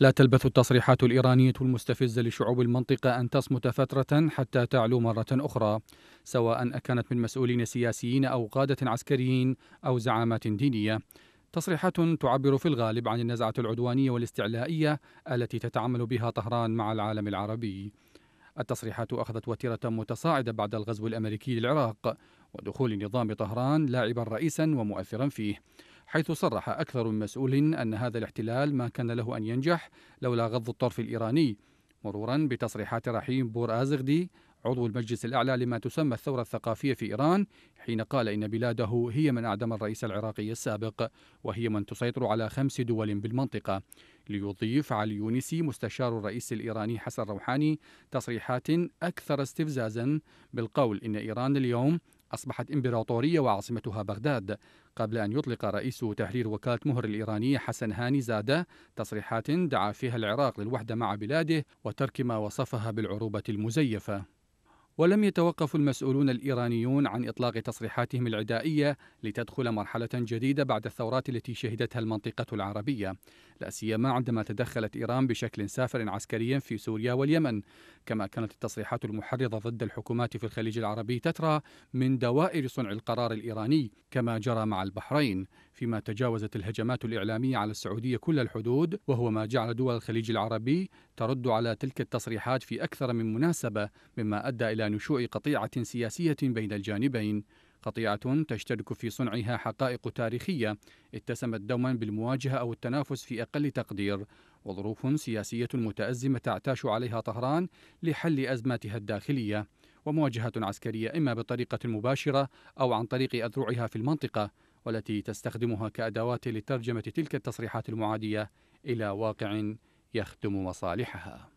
لا تلبث التصريحات الإيرانية المستفزة لشعوب المنطقة أن تصمت فترة حتى تعلو مرة أخرى سواء أكانت من مسؤولين سياسيين أو قادة عسكريين أو زعامات دينية تصريحات تعبر في الغالب عن النزعة العدوانية والاستعلائية التي تتعامل بها طهران مع العالم العربي التصريحات أخذت وتيرة متصاعدة بعد الغزو الأمريكي للعراق ودخول نظام طهران لاعبا رئيسا ومؤثرا فيه حيث صرح أكثر من مسؤول أن هذا الاحتلال ما كان له أن ينجح لولا غض الطرف الإيراني مرورا بتصريحات رحيم بور آزغدي عضو المجلس الأعلى لما تسمى الثورة الثقافية في إيران حين قال إن بلاده هي من أعدم الرئيس العراقي السابق وهي من تسيطر على خمس دول بالمنطقة ليضيف علي يونسي مستشار الرئيس الإيراني حسن روحاني تصريحات أكثر استفزازا بالقول إن إيران اليوم أصبحت إمبراطورية وعاصمتها بغداد قبل أن يطلق رئيس تحرير وكالة مهر الإيرانية حسن هاني زادة تصريحات دعا فيها العراق للوحدة مع بلاده وترك ما وصفها بالعروبة المزيفة ولم يتوقف المسؤولون الايرانيون عن اطلاق تصريحاتهم العدائيه لتدخل مرحله جديده بعد الثورات التي شهدتها المنطقه العربيه، لا سيما عندما تدخلت ايران بشكل سافر عسكريا في سوريا واليمن، كما كانت التصريحات المحرضه ضد الحكومات في الخليج العربي تترى من دوائر صنع القرار الايراني، كما جرى مع البحرين، فيما تجاوزت الهجمات الإعلامية على السعودية كل الحدود وهو ما جعل دول الخليج العربي ترد على تلك التصريحات في أكثر من مناسبة مما أدى إلى نشوء قطيعة سياسية بين الجانبين قطيعة تشترك في صنعها حقائق تاريخية اتسمت دوما بالمواجهة أو التنافس في أقل تقدير وظروف سياسية متأزمة تعتاش عليها طهران لحل أزماتها الداخلية ومواجهة عسكرية إما بالطريقة المباشرة أو عن طريق أذرعها في المنطقة والتي تستخدمها كأدوات لترجمة تلك التصريحات المعادية إلى واقع يخدم مصالحها